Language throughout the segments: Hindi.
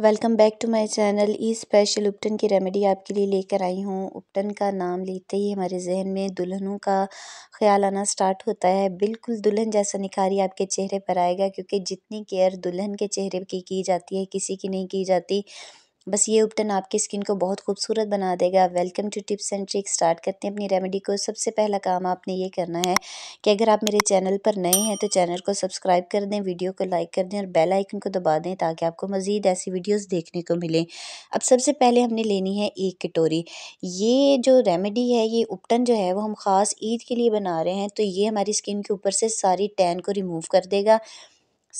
welcome back to my channel ई स्पेशल उपटन की रेमेडी आपके लिए लेकर आई हूँ उपटन का नाम लेते ही हमारे जहन में दुल्हनों का ख्याल आना स्टार्ट होता है बिल्कुल दुल्हन जैसा निखारी आपके चेहरे पर आएगा क्योंकि जितनी केयर दुल्हन के चेहरे की की जाती है किसी की नहीं की जाती बस ये उपटन आपकी स्किन को बहुत खूबसूरत बना देगा welcome to tips and tricks start करते हैं अपनी रेमेडी को सबसे पहला काम आपने ये करना है कि अगर आप मेरे चैनल पर नए हैं तो चैनल को सब्सक्राइब कर दें वीडियो को लाइक कर दें और बेल आइकन को दबा दें ताकि आपको मज़ीद ऐसी वीडियोस देखने को मिलें अब सबसे पहले हमने लेनी है एक कटोरी ये जो रेमेडी है ये उपटन जो है वो हम ख़ास ईद के लिए बना रहे हैं तो ये हमारी स्किन के ऊपर से सारी टैन को रिमूव कर देगा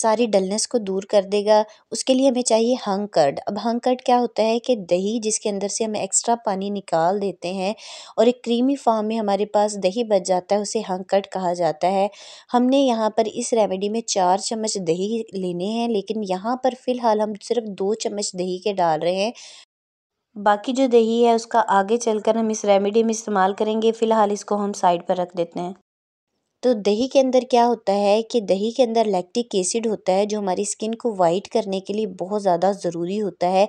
सारी डलनेस को दूर कर देगा उसके लिए हमें चाहिए हंग कर्ड अब हंग कर्ड क्या होता है कि दही जिसके अंदर से हम एक्स्ट्रा पानी निकाल देते हैं और एक क्रीमी फार्म में हमारे पास दही बच जाता है उसे हंग कर्ड कहा जाता है हमने यहाँ पर इस रेमेडी में चार चम्मच दही लेने हैं लेकिन यहाँ पर फ़िलहाल हम सिर्फ दो चम्मच दही के डाल रहे हैं बाकी जो दही है उसका आगे चलकर हम इस रेमेडी में इस्तेमाल करेंगे फ़िलहाल इसको हम साइड पर रख देते हैं तो दही के अंदर क्या होता है कि दही के अंदर लैक्टिक एसिड होता है जो हमारी स्किन को वाइट करने के लिए बहुत ज़्यादा ज़रूरी होता है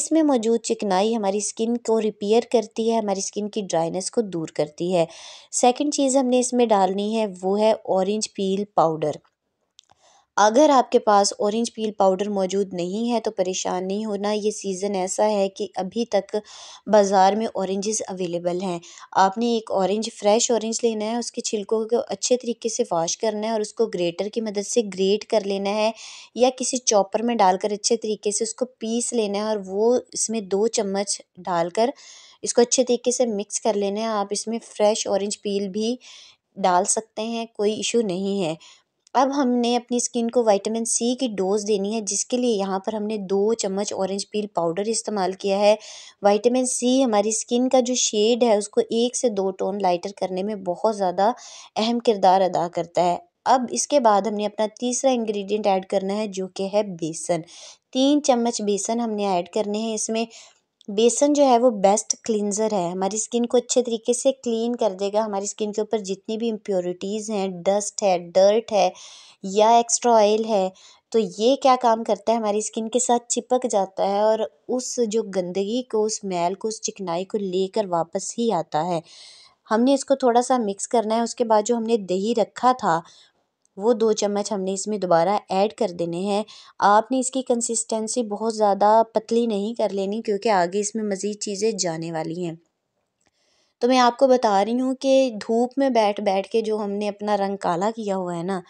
इसमें मौजूद चिकनाई हमारी स्किन को रिपेयर करती है हमारी स्किन की ड्राइनेस को दूर करती है सेकंड चीज़ हमने इसमें डालनी है वो है ऑरेंज पील पाउडर अगर आपके पास ऑरेंज पील पाउडर मौजूद नहीं है तो परेशान नहीं होना ये सीज़न ऐसा है कि अभी तक बाज़ार में ऑरेंजेस अवेलेबल हैं आपने एक ऑरेंज फ्रेश ऑरेंज लेना है उसके छिलकों को अच्छे तरीके से वॉश करना है और उसको ग्रेटर की मदद से ग्रेट कर लेना है या किसी चॉपर में डालकर अच्छे तरीके से उसको पीस लेना है और वो इसमें दो चम्मच डालकर इसको अच्छे तरीके से मिक्स कर लेना है आप इसमें फ़्रेश ऑरेंज पील भी डाल सकते हैं कोई इशू नहीं है अब हमने अपनी स्किन को वाइटामिन सी की डोज़ देनी है जिसके लिए यहाँ पर हमने दो चम्मच ऑरेंज पील पाउडर इस्तेमाल किया है वाइटामिन सी हमारी स्किन का जो शेड है उसको एक से दो टोन लाइटर करने में बहुत ज़्यादा अहम किरदार अदा करता है अब इसके बाद हमने अपना तीसरा इंग्रेडिएंट ऐड करना है जो कि है बेसन तीन चम्मच बेसन हमने ऐड करने हैं इसमें बेसन जो है वो बेस्ट क्लींज़र है हमारी स्किन को अच्छे तरीके से क्लीन कर देगा हमारी स्किन के ऊपर जितनी भी इम्प्योरिटीज़ हैं डस्ट है डर्ट है या एक्स्ट्रा ऑयल है तो ये क्या काम करता है हमारी स्किन के साथ चिपक जाता है और उस जो गंदगी को उस मैल को उस चिकनाई को लेकर वापस ही आता है हमने इसको थोड़ा सा मिक्स करना है उसके बाद जो हमने दही रखा था वो दो चम्मच हमने इसमें दोबारा ऐड कर देने हैं आपने इसकी कंसिस्टेंसी बहुत ज़्यादा पतली नहीं कर लेनी क्योंकि आगे इसमें मज़ीद चीज़ें जाने वाली हैं तो मैं आपको बता रही हूँ कि धूप में बैठ बैठ के जो हमने अपना रंग काला किया हुआ है ना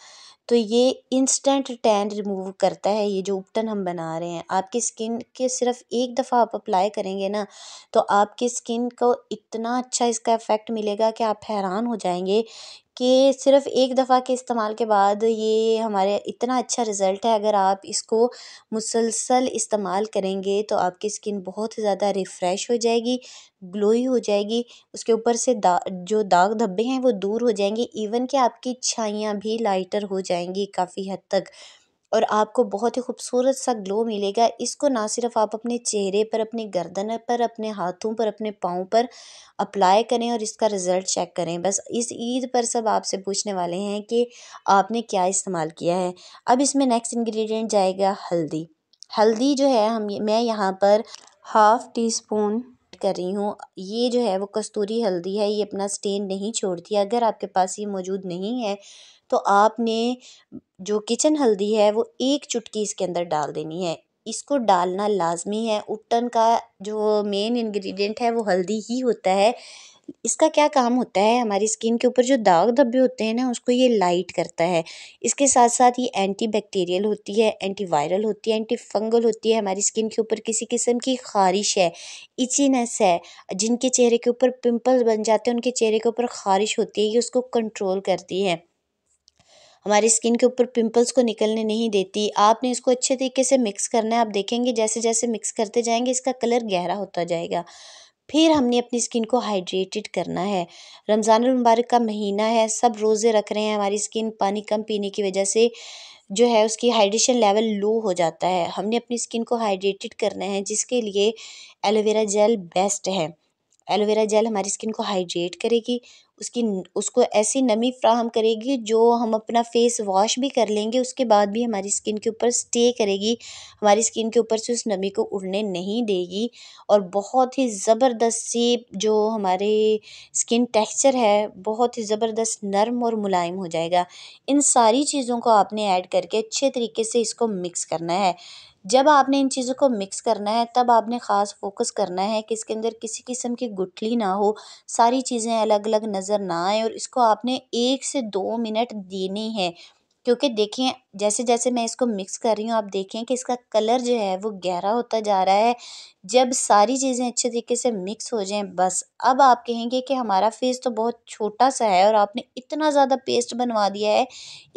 तो ये इंस्टेंट टैन रिमूव करता है ये जो उपटन हम बना रहे हैं आपकी स्किन के सिर्फ एक दफ़ा आप अप्लाई करेंगे ना तो आपकी स्किन को इतना अच्छा इसका इफ़ेक्ट मिलेगा कि आप हैरान हो जाएंगे कि सिर्फ़ एक दफ़ा के इस्तेमाल के बाद ये हमारे इतना अच्छा रिज़ल्ट है अगर आप इसको मुसलसल इस्तेमाल करेंगे तो आपकी स्किन बहुत ही ज़्यादा रिफ़्रेश हो जाएगी ग्लोई हो जाएगी उसके ऊपर से दा जो दाग धब्बे हैं वो दूर हो जाएंगे इवन कि आपकी छाइयाँ भी लाइटर हो जाएंगी काफ़ी हद तक और आपको बहुत ही खूबसूरत सा ग्लो मिलेगा इसको ना सिर्फ आप अपने चेहरे पर अपनी गर्दन पर अपने हाथों पर अपने पाँव पर अप्लाई करें और इसका रिज़ल्ट चेक करें बस इस ईद पर सब आपसे पूछने वाले हैं कि आपने क्या इस्तेमाल किया है अब इसमें नेक्स्ट इंग्रेडिएंट जाएगा हल्दी हल्दी जो है हम मैं यहाँ पर हाफ़ टी स्पून कर रही हूँ ये जो है वो कस्तूरी हल्दी है ये अपना स्टेन नहीं छोड़ती अगर आपके पास ये मौजूद नहीं है तो आपने जो किचन हल्दी है वो एक चुटकी इसके अंदर डाल देनी है इसको डालना लाज़मी है उपटन का जो मेन इंग्रेडिएंट है वो हल्दी ही होता है इसका क्या काम होता है हमारी स्किन के ऊपर जो दाग धब्बे होते हैं ना उसको ये लाइट करता है इसके साथ साथ ये एंटी बैक्टीरियल होती है एंटी वायरल होती है एंटी फंगल होती है हमारी स्किन के ऊपर किसी किस्म की खारिश है इचीनेस है जिनके चेहरे के ऊपर पिंपल्स बन जाते हैं उनके चेहरे के ऊपर खारिश होती है ये उसको कंट्रोल करती है हमारी स्किन के ऊपर पिंपल्स को निकलने नहीं देती आपने इसको अच्छे तरीके से मिक्स करना है आप देखेंगे जैसे जैसे मिक्स करते जाएंगे इसका कलर गहरा होता जाएगा फिर हमने अपनी स्किन को हाइड्रेटेड करना है रमज़ान मुबारक का महीना है सब रोज़े रख रहे हैं हमारी स्किन पानी कम पीने की वजह से जो है उसकी हाइड्रेशन लेवल लो हो जाता है हमने अपनी स्किन को हाइड्रेटेड करना है जिसके लिए एलोवेरा जेल बेस्ट है एलोवेरा जेल हमारी स्किन को हाइड्रेट करेगी उसकी उसको ऐसी नमी फ्राहम करेगी जो हम अपना फ़ेस वॉश भी कर लेंगे उसके बाद भी हमारी स्किन के ऊपर स्टे करेगी हमारी स्किन के ऊपर से उस नमी को उड़ने नहीं देगी और बहुत ही ज़बरदस्त सी जो हमारे स्किन टेक्सचर है बहुत ही ज़बरदस्त नरम और मुलायम हो जाएगा इन सारी चीज़ों को आपने ऐड करके अच्छे तरीके से इसको मिक्स करना है जब आपने इन चीज़ों को मिक्स करना है तब आपने ख़ास फोकस करना है कि इसके अंदर किसी किस्म की गुठली ना हो सारी चीज़ें अलग अलग नज़र ना आए और इसको आपने एक से दो मिनट देनी है क्योंकि देखिए जैसे जैसे मैं इसको मिक्स कर रही हूँ आप देखें कि इसका कलर जो है वो गहरा होता जा रहा है जब सारी चीज़ें अच्छे तरीके से मिक्स हो जाएं बस अब आप कहेंगे कि हमारा फेस तो बहुत छोटा सा है और आपने इतना ज़्यादा पेस्ट बनवा दिया है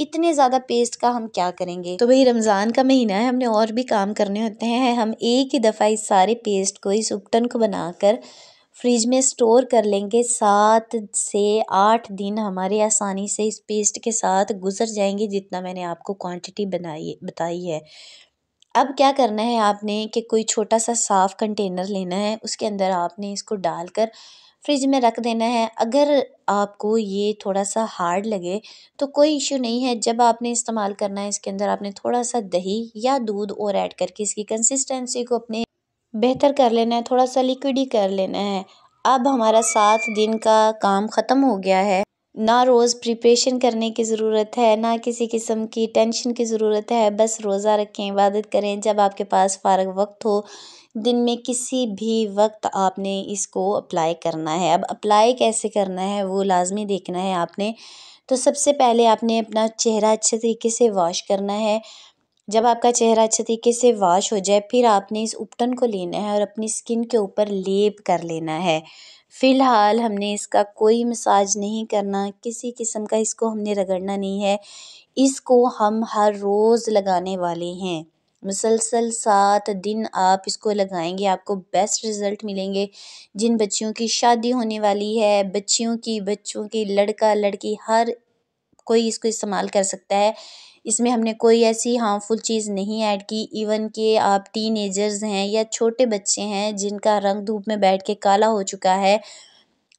इतने ज़्यादा पेस्ट का हम क्या करेंगे तो भाई रमज़ान का महीना है हमने और भी काम करने होते हैं हम एक ही दफ़ा इस सारे पेस्ट को इस उपटन को कर फ्रिज में स्टोर कर लेंगे सात से आठ दिन हमारे आसानी से इस पेस्ट के साथ गुज़र जाएंगे जितना मैंने आपको क्वांटिटी बनाई बताई है अब क्या करना है आपने कि कोई छोटा सा साफ़ कंटेनर लेना है उसके अंदर आपने इसको डालकर फ्रिज में रख देना है अगर आपको ये थोड़ा सा हार्ड लगे तो कोई इशू नहीं है जब आपने इस्तेमाल करना है इसके अंदर आपने थोड़ा सा दही या दूध और ऐड करके इसकी कंसिस्टेंसी को अपने बेहतर कर लेना है थोड़ा सा लिक्विड ही कर लेना है अब हमारा सात दिन का काम ख़त्म हो गया है ना रोज़ प्रिपरेशन करने की ज़रूरत है ना किसी किस्म की टेंशन की ज़रूरत है बस रोज़ा रखें इबादत करें जब आपके पास फारग वक्त हो दिन में किसी भी वक्त आपने इसको अप्लाई करना है अब अप्लाई कैसे करना है वो लाजमी देखना है आपने तो सबसे पहले आपने अपना चेहरा अच्छे तरीके से वॉश करना है जब आपका चेहरा अच्छे तरीके से वॉश हो जाए फिर आपने इस उपटन को लेना है और अपनी स्किन के ऊपर लेप कर लेना है फ़िलहाल हमने इसका कोई मसाज नहीं करना किसी किस्म का इसको हमने रगड़ना नहीं है इसको हम हर रोज़ लगाने वाले हैं मुसलसल सात दिन आप इसको लगाएंगे आपको बेस्ट रिज़ल्ट मिलेंगे जिन बच्चियों की शादी होने वाली है बच्चियों की बच्चों की लड़का लड़की हर कोई इसको इस्तेमाल कर सकता है इसमें हमने कोई ऐसी हार्मफुल चीज़ नहीं ऐड की इवन कि आप टीन हैं या छोटे बच्चे हैं जिनका रंग धूप में बैठ के काला हो चुका है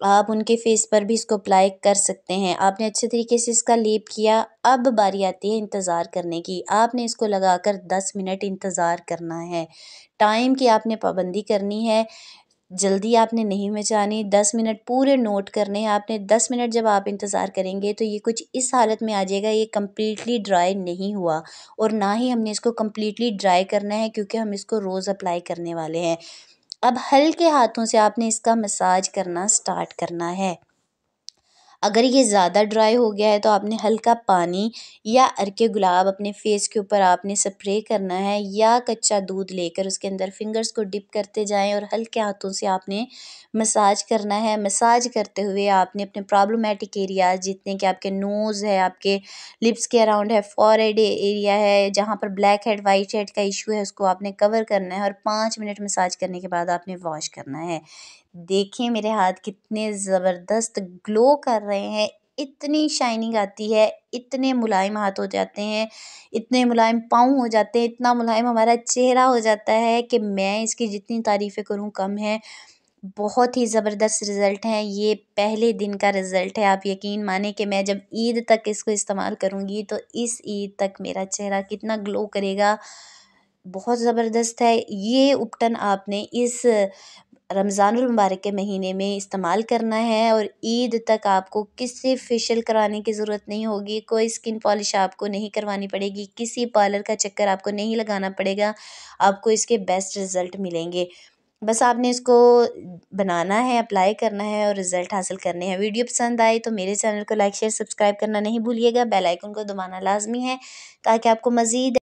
आप उनके फेस पर भी इसको अप्लाई कर सकते हैं आपने अच्छे तरीके से इसका लेप किया अब बारी आती है इंतज़ार करने की आपने इसको लगाकर दस मिनट इंतज़ार करना है टाइम की आपने पाबंदी करनी है जल्दी आपने नहीं मचानी दस मिनट पूरे नोट करने हैं आपने दस मिनट जब आप इंतज़ार करेंगे तो ये कुछ इस हालत में आ जाएगा ये कम्प्लीटली ड्राई नहीं हुआ और ना ही हमने इसको कम्प्लीटली ड्राई करना है क्योंकि हम इसको रोज़ अप्लाई करने वाले हैं अब हल्के हाथों से आपने इसका मसाज करना स्टार्ट करना है अगर ये ज़्यादा ड्राई हो गया है तो आपने हल्का पानी या अरके गुलाब अपने फेस के ऊपर आपने स्प्रे करना है या कच्चा दूध लेकर उसके अंदर फिंगर्स को डिप करते जाएं और हल्के हाथों से आपने मसाज करना है मसाज करते हुए आपने अपने प्रॉब्लमेटिक एरियाज जितने कि आपके नोज़ है आपके लिप्स के अराउंड है फॉरहेड एरिया है जहाँ पर ब्लैक हेड वाइट हेड का इशू है उसको आपने कवर करना है और पाँच मिनट मसाज करने के बाद आपने वॉश करना है देखिए मेरे हाथ कितने ज़बरदस्त ग्लो कर रहे हैं इतनी शाइनिंग आती है इतने मुलायम हाथ हो जाते हैं इतने मुलायम पाँव हो जाते हैं इतना मुलायम हमारा चेहरा हो जाता है कि मैं इसकी जितनी तारीफ़ें करूँ कम है बहुत ही ज़बरदस्त रिज़ल्ट हैं ये पहले दिन का रिज़ल्ट है आप यकीन माने कि मैं जब ईद तक इसको इस्तेमाल करूँगी तो इस ईद तक मेरा चेहरा कितना ग्लो करेगा बहुत ज़बरदस्त है ये उपटन आपने इस रमज़ानुल मुबारक के महीने में इस्तेमाल करना है और ईद तक आपको किसी फेशियल कराने की ज़रूरत नहीं होगी कोई स्किन पॉलिश आपको नहीं करवानी पड़ेगी किसी पार्लर का चक्कर आपको नहीं लगाना पड़ेगा आपको इसके बेस्ट रिज़ल्ट मिलेंगे बस आपने इसको बनाना है अप्लाई करना है और रिज़ल्ट हासिल करने हैं वीडियो पसंद आए तो मेरे चैनल को लाइक शेयर सब्सक्राइब करना नहीं भूलिएगा बेल आइकन को दबाना लाजमी है ताकि आपको मज़ीद